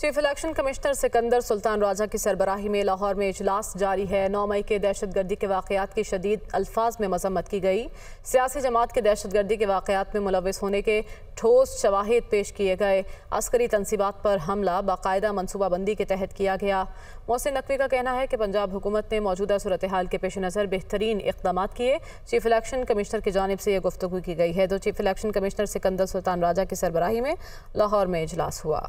chief election commissioner Sikandar Sultan Raja की सरबराही में लाहौर में इजलास जारी है नौ मई के दहशत गर्दी के वाक़ात की शदीद अल्फाज में मजम्मत की गई सियासी जमात के दहशत गर्दी के वाक़ात में मुलविस होने के ठोस शवाहद पेश किए गए अस्करी तनसीबात पर हमला बाकायदा मनसूबाबंदी के तहत किया गया मोहसिन नकवी का कहना है कि पंजाब हुकूमत ने मौजूदा सूरत हाल के पेश नज़र बेहतरीन इकदाम किए चीफ इलेक्शन कमिश्नर की जानब से यह गुफ्तु की गई है तो chief election commissioner Sikandar Sultan Raja की सरबराही में लाहौर में इजलास हुआ